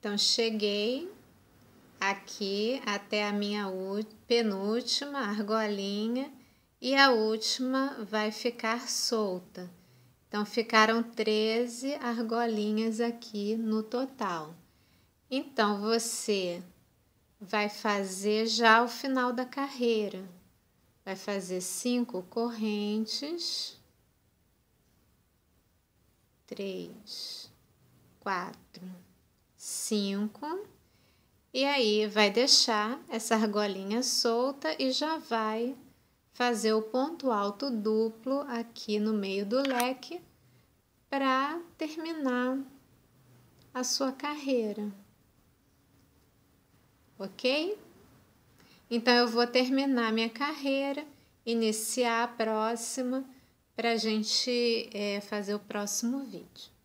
Então, cheguei aqui até a minha penúltima argolinha e a última vai ficar solta. Então, ficaram 13 argolinhas aqui no total. Então, você vai fazer já o final da carreira. Vai fazer cinco correntes. Três, quatro 5. E aí vai deixar essa argolinha solta e já vai fazer o ponto alto duplo aqui no meio do leque para terminar a sua carreira. Ok? Então, eu vou terminar minha carreira, iniciar a próxima, para a gente é, fazer o próximo vídeo.